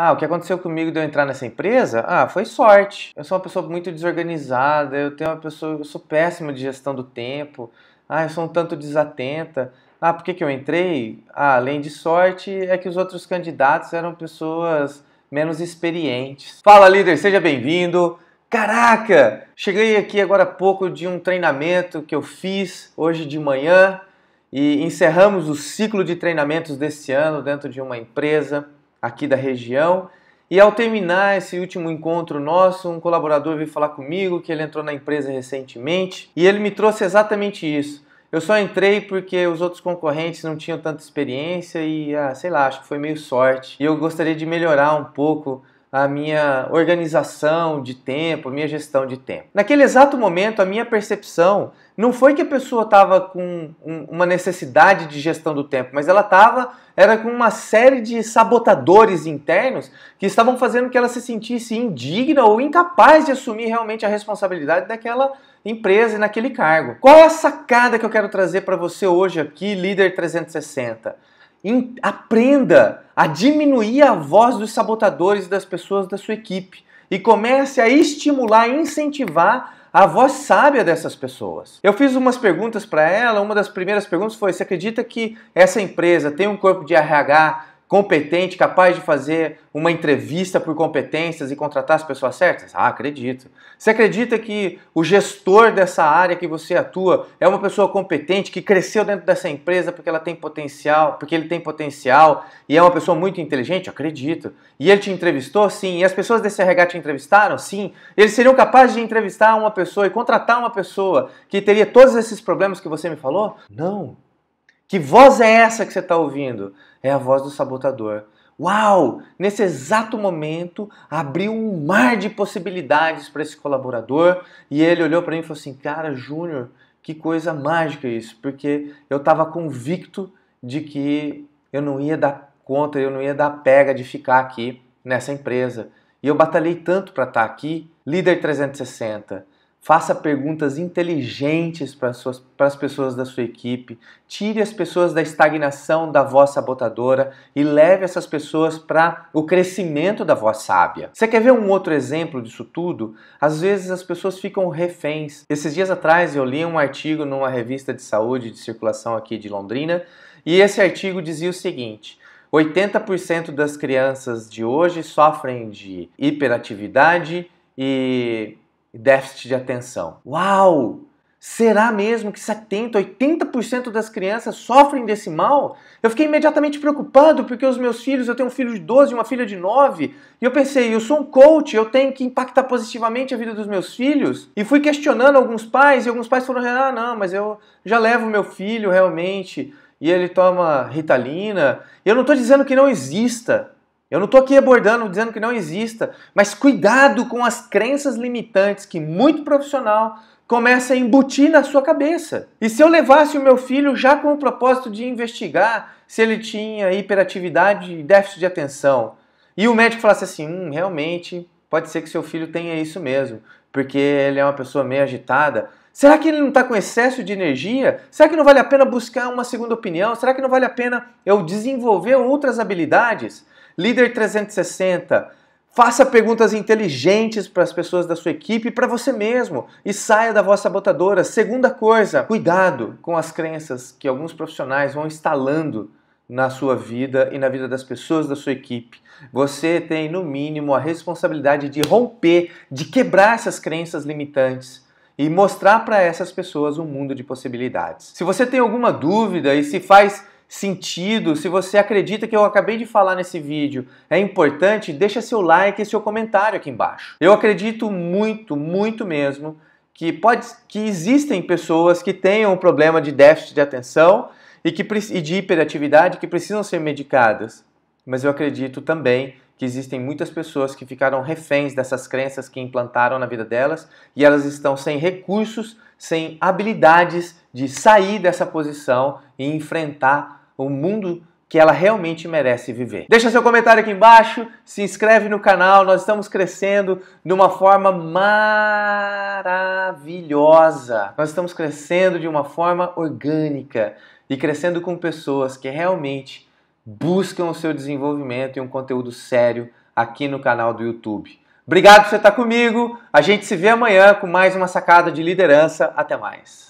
Ah, o que aconteceu comigo de eu entrar nessa empresa? Ah, foi sorte. Eu sou uma pessoa muito desorganizada, eu tenho uma pessoa, eu sou péssima de gestão do tempo. Ah, eu sou um tanto desatenta. Ah, por que, que eu entrei? Ah, além de sorte, é que os outros candidatos eram pessoas menos experientes. Fala líder, seja bem-vindo. Caraca, cheguei aqui agora há pouco de um treinamento que eu fiz hoje de manhã e encerramos o ciclo de treinamentos desse ano dentro de uma empresa aqui da região. E ao terminar esse último encontro nosso, um colaborador veio falar comigo que ele entrou na empresa recentemente e ele me trouxe exatamente isso. Eu só entrei porque os outros concorrentes não tinham tanta experiência e, ah, sei lá, acho que foi meio sorte. E eu gostaria de melhorar um pouco a minha organização de tempo, a minha gestão de tempo. Naquele exato momento, a minha percepção não foi que a pessoa estava com um, uma necessidade de gestão do tempo, mas ela estava era com uma série de sabotadores internos que estavam fazendo que ela se sentisse indigna ou incapaz de assumir realmente a responsabilidade daquela empresa e naquele cargo. Qual é a sacada que eu quero trazer para você hoje aqui, líder 360? aprenda a diminuir a voz dos sabotadores e das pessoas da sua equipe e comece a estimular, incentivar a voz sábia dessas pessoas. Eu fiz umas perguntas para ela, uma das primeiras perguntas foi: "Você acredita que essa empresa tem um corpo de RH competente, capaz de fazer uma entrevista por competências e contratar as pessoas certas? Ah, acredito. Você acredita que o gestor dessa área que você atua é uma pessoa competente que cresceu dentro dessa empresa porque ela tem potencial, porque ele tem potencial e é uma pessoa muito inteligente? Acredito. E ele te entrevistou? Sim. E as pessoas desse RH te entrevistaram? Sim. Eles seriam capazes de entrevistar uma pessoa e contratar uma pessoa que teria todos esses problemas que você me falou? Não. Que voz é essa que você está ouvindo? É a voz do sabotador. Uau! Nesse exato momento abriu um mar de possibilidades para esse colaborador e ele olhou para mim e falou assim: Cara, Júnior, que coisa mágica isso, porque eu estava convicto de que eu não ia dar conta, eu não ia dar pega de ficar aqui nessa empresa. E eu batalhei tanto para estar tá aqui, líder 360. Faça perguntas inteligentes para, as pessoas da sua equipe. Tire as pessoas da estagnação da voz sabotadora e leve essas pessoas para o crescimento da voz sábia. Você quer ver um outro exemplo disso tudo? Às vezes as pessoas ficam reféns. Esses dias atrás eu li um artigo numa revista de saúde de circulação aqui de Londrina e esse artigo dizia o seguinte. 80% das crianças de hoje sofrem de hiperatividade e e déficit de atenção. Uau! Será mesmo que 70, 80% das crianças sofrem desse mal? Eu fiquei imediatamente preocupado porque os meus filhos, eu tenho um filho de 12 e uma filha de 9, e eu pensei, eu sou um coach, eu tenho que impactar positivamente a vida dos meus filhos. E fui questionando alguns pais, e alguns pais falaram: "Ah, não, mas eu já levo meu filho realmente, e ele toma Ritalina". Eu não estou dizendo que não exista eu não estou aqui abordando, dizendo que não exista, mas cuidado com as crenças limitantes que muito profissional começa a embutir na sua cabeça. E se eu levasse o meu filho já com o propósito de investigar se ele tinha hiperatividade e déficit de atenção, e o médico falasse assim: hum, realmente, pode ser que seu filho tenha isso mesmo, porque ele é uma pessoa meio agitada. Será que ele não está com excesso de energia? Será que não vale a pena buscar uma segunda opinião? Será que não vale a pena eu desenvolver outras habilidades? Líder 360. Faça perguntas inteligentes para as pessoas da sua equipe e para você mesmo. E saia da vossa botadora. Segunda coisa, cuidado com as crenças que alguns profissionais vão instalando na sua vida e na vida das pessoas da sua equipe. Você tem, no mínimo, a responsabilidade de romper, de quebrar essas crenças limitantes e mostrar para essas pessoas um mundo de possibilidades. Se você tem alguma dúvida e se faz sentido, se você acredita que eu acabei de falar nesse vídeo é importante, deixa seu like e seu comentário aqui embaixo. Eu acredito muito, muito mesmo que pode que existem pessoas que tenham um problema de déficit de atenção e que e de hiperatividade que precisam ser medicadas. Mas eu acredito também que existem muitas pessoas que ficaram reféns dessas crenças que implantaram na vida delas e elas estão sem recursos, sem habilidades de sair dessa posição e enfrentar o mundo que ela realmente merece viver. Deixa seu comentário aqui embaixo, se inscreve no canal, nós estamos crescendo de uma forma maravilhosa. Nós estamos crescendo de uma forma orgânica e crescendo com pessoas que realmente buscam o seu desenvolvimento e um conteúdo sério aqui no canal do YouTube. Obrigado por você estar comigo. A gente se vê amanhã com mais uma sacada de liderança. Até mais.